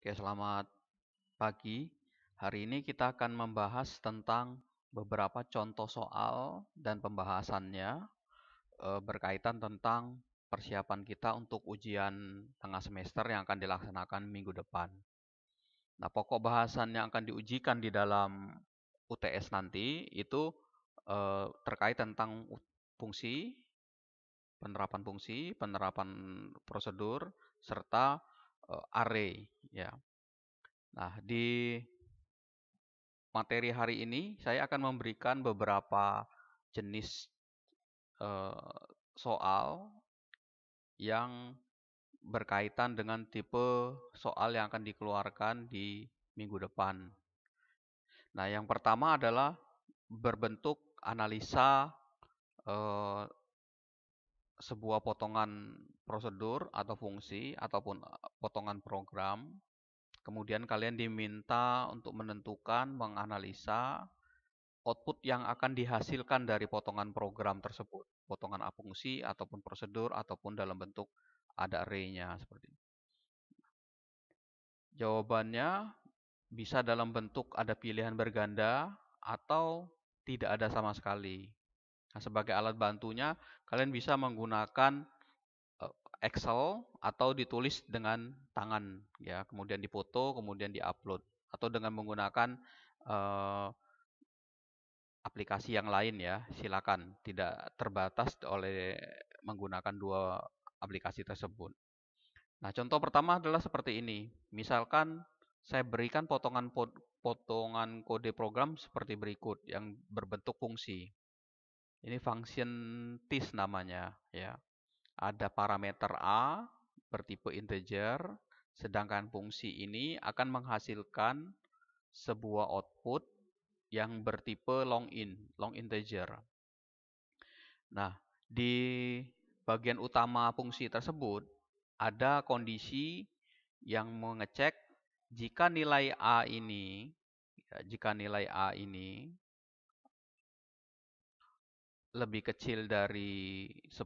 Oke, selamat pagi. Hari ini kita akan membahas tentang beberapa contoh soal dan pembahasannya e, berkaitan tentang persiapan kita untuk ujian tengah semester yang akan dilaksanakan minggu depan. Nah, pokok bahasan yang akan diujikan di dalam UTS nanti itu e, terkait tentang fungsi, penerapan fungsi, penerapan prosedur, serta Eh, array ya. Nah, di materi hari ini saya akan memberikan beberapa jenis eh, soal yang berkaitan dengan tipe soal yang akan dikeluarkan di minggu depan. Nah, yang pertama adalah berbentuk analisa uh, sebuah potongan prosedur atau fungsi ataupun eh, potongan program. Kemudian kalian diminta untuk menentukan, menganalisa output yang akan dihasilkan dari potongan program tersebut. Potongan fungsi ataupun prosedur ataupun dalam bentuk ada array seperti ini. Jawabannya bisa dalam bentuk ada pilihan berganda atau tidak ada sama sekali. Nah, sebagai alat bantunya, kalian bisa menggunakan eh, Excel atau ditulis dengan tangan, ya, kemudian difoto, kemudian diupload, atau dengan menggunakan uh, aplikasi yang lain, ya. Silakan, tidak terbatas oleh menggunakan dua aplikasi tersebut. Nah, contoh pertama adalah seperti ini. Misalkan saya berikan potongan potongan kode program seperti berikut yang berbentuk fungsi. Ini function tis namanya ya. Ada parameter a bertipe integer, sedangkan fungsi ini akan menghasilkan sebuah output yang bertipe long in, long integer. Nah, di bagian utama fungsi tersebut ada kondisi yang mengecek jika nilai a ini ya, jika nilai a ini lebih kecil dari 10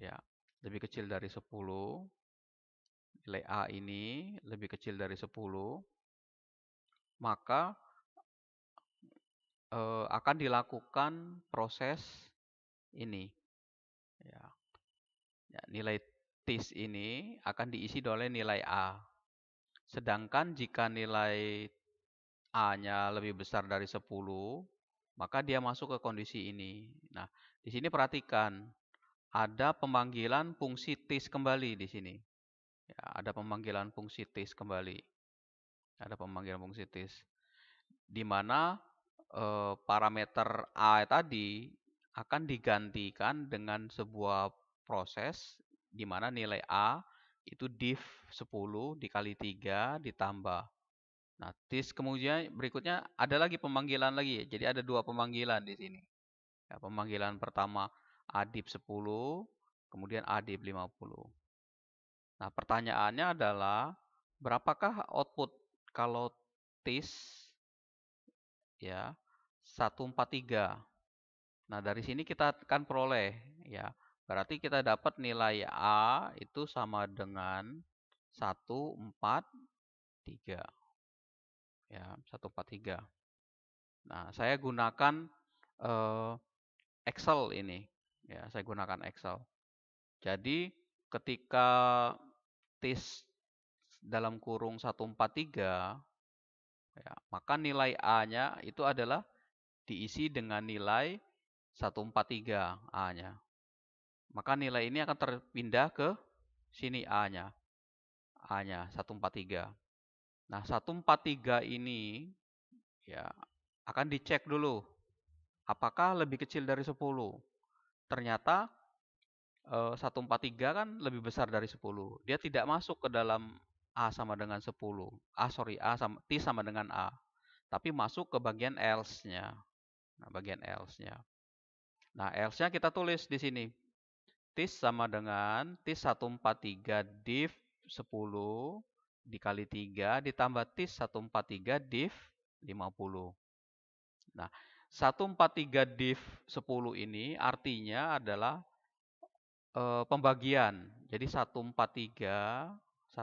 ya, lebih kecil dari 10 nilai A ini lebih kecil dari 10 maka e, akan dilakukan proses ini ya. ya nilai tis ini akan diisi oleh nilai A sedangkan jika nilai A-nya lebih besar dari 10 maka dia masuk ke kondisi ini. Nah, di sini perhatikan ada pemanggilan fungsi tis kembali di sini. Ya, ada pemanggilan fungsi tis kembali. Ada pemanggilan fungsi tis di mana eh, parameter a tadi akan digantikan dengan sebuah proses di mana nilai a itu div 10 dikali 3 ditambah Nah, tis kemudian berikutnya ada lagi pemanggilan lagi. Jadi ada dua pemanggilan di sini. Ya, pemanggilan pertama adib 10, kemudian adib 50. Nah, pertanyaannya adalah berapakah output kalau tis ya 143. Nah, dari sini kita akan peroleh ya. Berarti kita dapat nilai A itu sama dengan 143 ya 143. Nah, saya gunakan uh, Excel ini, ya saya gunakan Excel. Jadi ketika tes dalam kurung 143, ya, maka nilai A-nya itu adalah diisi dengan nilai 143 A-nya. Maka nilai ini akan terpindah ke sini A-nya. A-nya 143. Nah, 143 ini ya akan dicek dulu apakah lebih kecil dari 10. Ternyata eh, 143 kan lebih besar dari 10. Dia tidak masuk ke dalam A sama dengan 10. A sorry, A sama T sama dengan A. Tapi masuk ke bagian else-nya. Nah, bagian else-nya. Nah, else-nya kita tulis di sini. t sama dengan t 143 div 10 dikali 3 ditambah tis 143 div 50. Nah, 143 div 10 ini artinya adalah e, pembagian. Jadi 143 143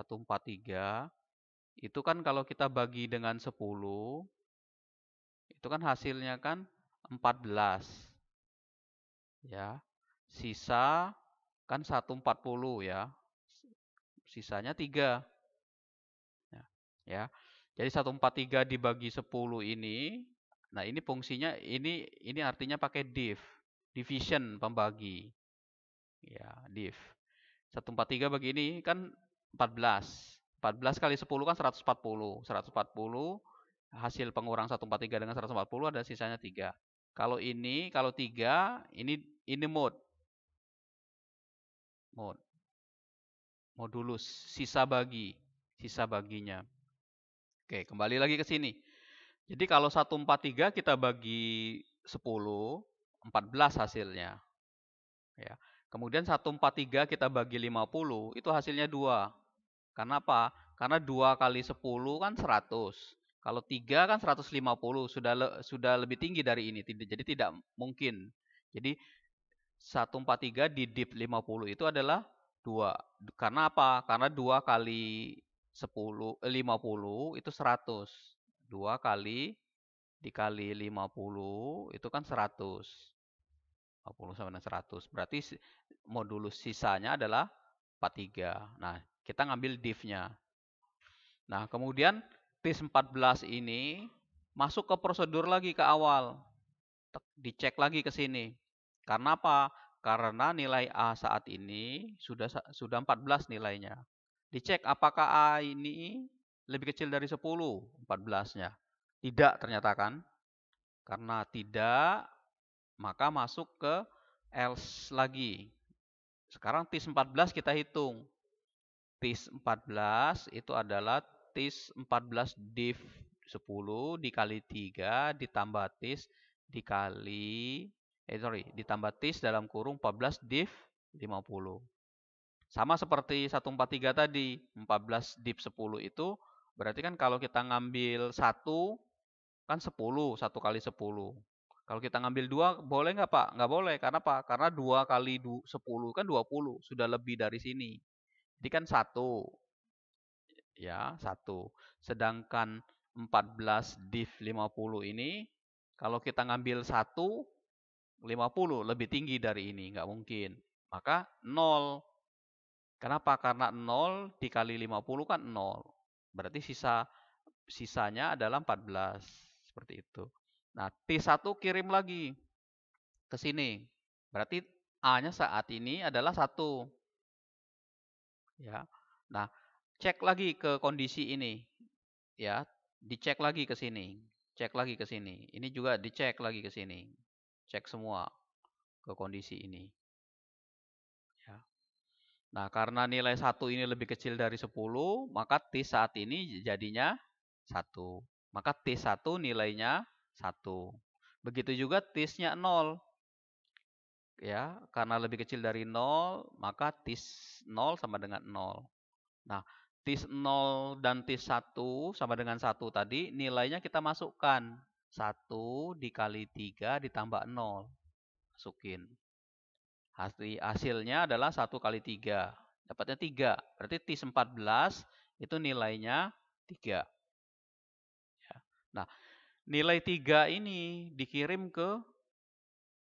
itu kan kalau kita bagi dengan 10 itu kan hasilnya kan 14. Ya. Sisa kan 140 ya. Sisanya 3 ya. Jadi 143 dibagi 10 ini, nah ini fungsinya ini ini artinya pakai div, division pembagi. Ya, div. 143 bagi ini kan 14. 14 kali 10 kan 140. 140 hasil pengurang 143 dengan 140 ada sisanya 3. Kalau ini, kalau 3, ini ini mode. Mode. Modulus, sisa bagi, sisa baginya. Oke, kembali lagi ke sini. Jadi kalau 143 kita bagi 10, 14 hasilnya. Ya. Kemudian 143 kita bagi 50, itu hasilnya 2. Karena apa? Karena 2 kali 10 kan 100. Kalau 3 kan 150, sudah le sudah lebih tinggi dari ini. Jadi tidak mungkin. Jadi 143 di dip 50 itu adalah 2. Karena apa? Karena 2 kali 10 50 eh, itu 100. 2 kali dikali 50 itu kan 100. 50 sama 100. Berarti modulus sisanya adalah 43. Nah, kita ngambil div-nya. Nah, kemudian t 14 ini masuk ke prosedur lagi ke awal. Dicek lagi ke sini. Karena apa? Karena nilai A saat ini sudah sudah 14 nilainya. Dicek apakah A ini lebih kecil dari 10, 14-nya. Tidak ternyata kan? Karena tidak, maka masuk ke else lagi. Sekarang TIS 14 kita hitung. TIS 14 itu adalah TIS 14 div 10 dikali 3 ditambah TIS dikali, eh sorry, ditambah TIS dalam kurung 14 div 50. Sama seperti 143 tadi, 14 dip 10 itu berarti kan kalau kita ngambil 1 kan 10, 1 kali 10. Kalau kita ngambil 2 boleh nggak Pak? Nggak boleh, karena apa? Karena 2 kali 10 kan 20, sudah lebih dari sini. Jadi kan 1. Ya, 1. Sedangkan 14 div 50 ini kalau kita ngambil 1 50 lebih tinggi dari ini nggak mungkin maka 0 Kenapa? Karena 0 dikali 50 kan 0. Berarti sisa sisanya adalah 14. Seperti itu. Nah, T1 kirim lagi ke sini. Berarti A-nya saat ini adalah 1. Ya. Nah, cek lagi ke kondisi ini. Ya, dicek lagi ke sini. Cek lagi ke sini. Ini juga dicek lagi ke sini. Cek semua ke kondisi ini. Nah, karena nilai satu ini lebih kecil dari 10, maka T saat ini jadinya satu. Maka T1 nilainya satu. Begitu juga T-nya 0. Ya, karena lebih kecil dari 0, maka T0 sama dengan 0. Nah, T0 dan T1 sama dengan 1 tadi, nilainya kita masukkan. 1 dikali 3 ditambah 0. Masukin. Hasilnya adalah satu kali tiga, Dapatnya tiga. Berarti T 14 itu nilainya tiga. Ya. Nah, nilai tiga ini dikirim ke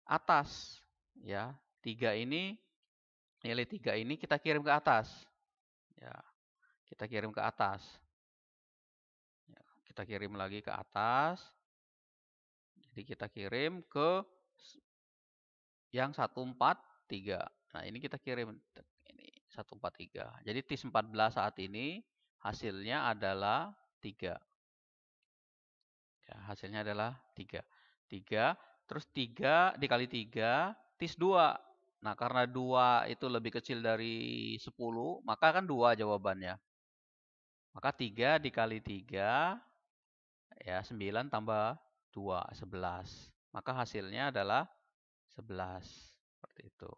atas. ya 3 ini, nilai tiga ini kita kirim ke atas. ya Kita kirim ke atas. Ya, kita kirim lagi ke atas. Jadi kita kirim ke yang 14 143. Nah, ini kita kirim ini 143. Jadi t 14 saat ini hasilnya adalah 3. Ya, hasilnya adalah 3. 3, terus 3 dikali 3 t 2. Nah, karena 2 itu lebih kecil dari 10, maka kan 2 jawabannya. Maka 3 dikali 3 ya 9 tambah 2 11. Maka hasilnya adalah 11. Seperti itu.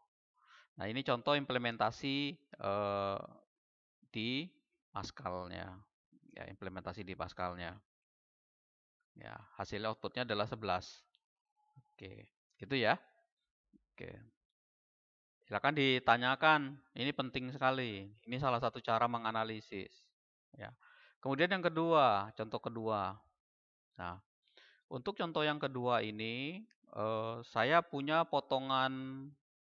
Nah, ini contoh implementasi eh, di Pascalnya. Ya, implementasi di Pascalnya. Ya, hasil outputnya adalah 11. Oke, gitu ya. Oke. Silakan ditanyakan. Ini penting sekali. Ini salah satu cara menganalisis. Ya. Kemudian yang kedua, contoh kedua. Nah, untuk contoh yang kedua ini, Eh, saya punya potongan